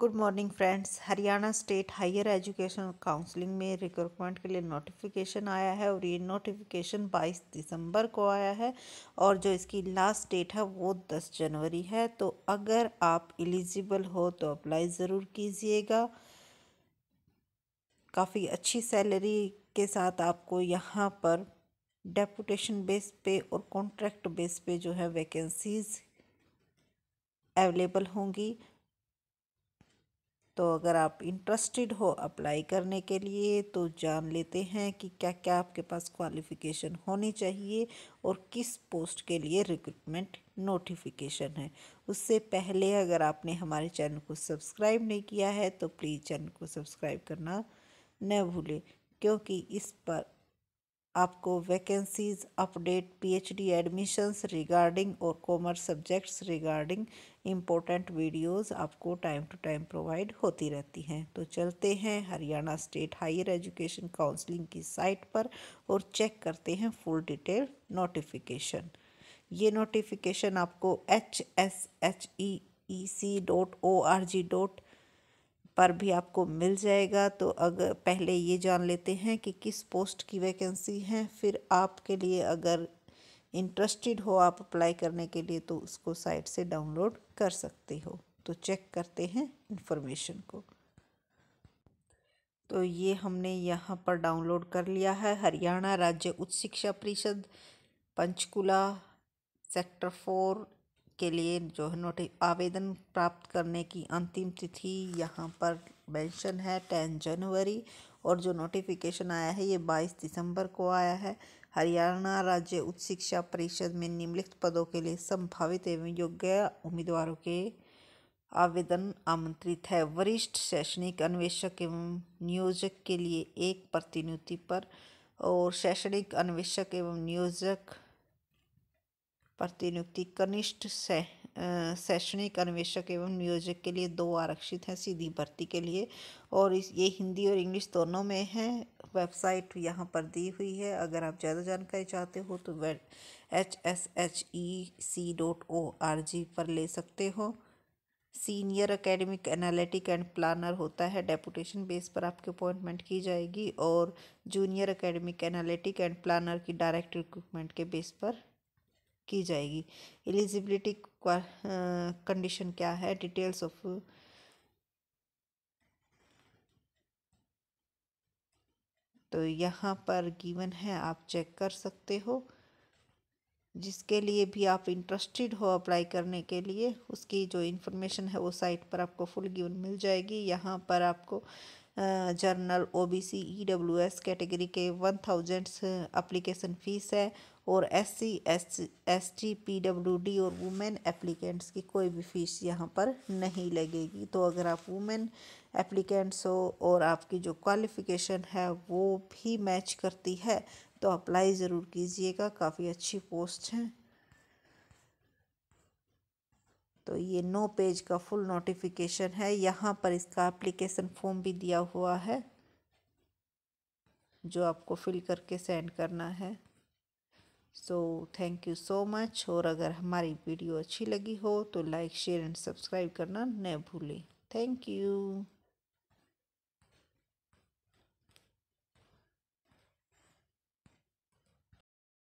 good morning friends Haryana state higher education counselling में recruitment के लिए नोटिफिकेशन आया है और ये नोटिफिकेशन 22 दिसंबर को आया है और जो इसकी लास्ट डेट है वो 10 जनवरी है तो अगर आप एलिजिबल हो तो अप्लाई ज़रूर कीजिएगा काफ़ी अच्छी सैलरी के साथ आपको यहाँ पर डेपुटेशन बेस पे और कॉन्ट्रैक्ट बेस पे जो है वैकेंसीज़ अवेलेबल होंगी तो अगर आप इंटरेस्टेड हो अप्लाई करने के लिए तो जान लेते हैं कि क्या क्या आपके पास क्वालिफ़िकेशन होनी चाहिए और किस पोस्ट के लिए रिक्रूटमेंट नोटिफिकेशन है उससे पहले अगर आपने हमारे चैनल को सब्सक्राइब नहीं किया है तो प्लीज़ चैनल को सब्सक्राइब करना न भूलें क्योंकि इस पर आपको vacancies update PhD admissions regarding और commerce subjects regarding important videos आपको टाइम टू टाइम प्रोवाइड होती रहती हैं तो चलते हैं Haryana state higher education counselling की साइट पर और चेक करते हैं फुल डिटेल नोटिफिकेशन ये नोटिफिकेशन आपको H S H E E C dot O R G dot पर भी आपको मिल जाएगा तो अगर पहले ये जान लेते हैं कि किस पोस्ट की वैकेंसी है फिर आपके लिए अगर इंटरेस्टेड हो आप अप्लाई करने के लिए तो उसको साइट से डाउनलोड कर सकते हो तो चेक करते हैं इन्फॉर्मेशन को तो ये हमने यहाँ पर डाउनलोड कर लिया है हरियाणा राज्य उच्च शिक्षा परिषद पंचकुला सेक्टर फोर के लिए जो है नोटि आवेदन प्राप्त करने की अंतिम तिथि यहाँ पर मेंशन है टेन जनवरी और जो नोटिफिकेशन आया है ये बाईस दिसंबर को आया है हरियाणा राज्य उच्च शिक्षा परिषद में निम्नलिखित पदों के लिए संभावित एवं योग्य उम्मीदवारों के आवेदन आमंत्रित है वरिष्ठ शैक्षणिक अन्वेषक एवं नियोजक के लिए एक प्रतिनियुक्ति पर और शैक्षणिक अन्वेषक एवं नियोजक प्रतिनियुक्ति कनिष्ठ से, शैक्षणिक अन्वेषक एवं नियोजक के लिए दो आरक्षित हैं सीधी भर्ती के लिए और इस ये हिंदी और इंग्लिश दोनों में है वेबसाइट यहाँ पर दी हुई है अगर आप ज़्यादा जानकारी चाहते हो तो वे H S H E C dot O R G पर ले सकते हो senior academic analytic and planner होता है डेपुटेशन बेस पर आपकी अपॉइंटमेंट की जाएगी और junior academic analytic and planner की डायरेक्ट रिक्रूटमेंट के बेस पर की जाएगी एलिजिबिलिटी कंडीशन क्या है डिटेल्स ऑफ तो यहाँ पर गिवन है आप चेक कर सकते हो जिसके लिए भी आप इंटरेस्टेड हो अप्लाई करने के लिए उसकी जो इन्फॉर्मेशन है वो साइट पर आपको फुल गिवन मिल जाएगी यहाँ पर आपको जर्नल ओबीसी ईडब्ल्यूएस कैटेगरी के वन थाउजेंड्स अप्लीकेशन फ़ीस है और S C S S T P W D और वुमेन एप्लीकेंट्स की कोई भी फ़ीस यहाँ पर नहीं लगेगी तो अगर आप वुमेन एप्लीकेंट्स हो और आपकी जो क्वालिफ़िकेशन है वो भी मैच करती है तो अप्लाई ज़रूर कीजिएगा काफ़ी अच्छी पोस्ट हैं तो ये नो पेज का फुल नोटिफिकेशन है यहाँ पर इसका एप्लीकेशन फॉर्म भी दिया हुआ है जो आपको फिल करके सेंड करना है so thank you so much और अगर हमारी वीडियो अच्छी लगी हो तो लाइक शेयर एंड सब्सक्राइब करना न भूलें थैंक यू